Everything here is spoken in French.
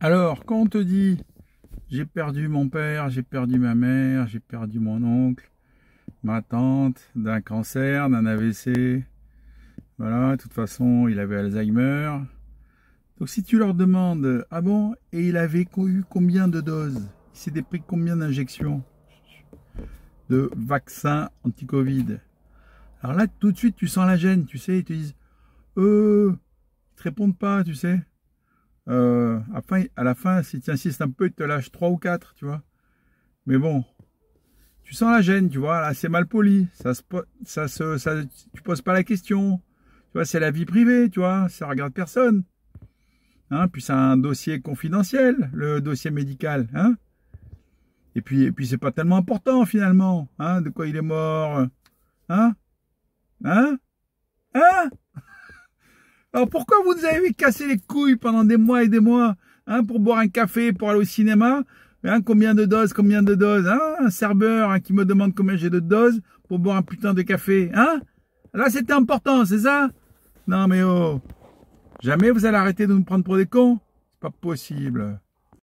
Alors, quand on te dit j'ai perdu mon père, j'ai perdu ma mère, j'ai perdu mon oncle, ma tante, d'un cancer, d'un AVC, voilà, de toute façon, il avait Alzheimer. Donc si tu leur demandes, ah bon, et il avait eu combien de doses Il s'était pris combien d'injections de vaccins anti-Covid Alors là, tout de suite, tu sens la gêne, tu sais, ils te disent, euh, ils te répondent pas, tu sais. Euh, à la fin, si tu insistes un peu, il te lâche trois ou quatre, tu vois. Mais bon, tu sens la gêne, tu vois. Là, c'est mal poli. Ça se, ça se, ça, tu poses pas la question. Tu vois, c'est la vie privée, tu vois. Ça regarde personne. Hein, puis c'est un dossier confidentiel, le dossier médical, hein. Et puis, et puis c'est pas tellement important finalement, hein, de quoi il est mort, hein, hein, hein. Alors pourquoi vous nous avez cassé les couilles pendant des mois et des mois hein, pour boire un café, pour aller au cinéma hein, Combien de doses, combien de doses hein Un serveur hein, qui me demande combien j'ai de doses pour boire un putain de café. Hein Là c'était important, c'est ça Non mais oh Jamais vous allez arrêter de nous prendre pour des cons C'est pas possible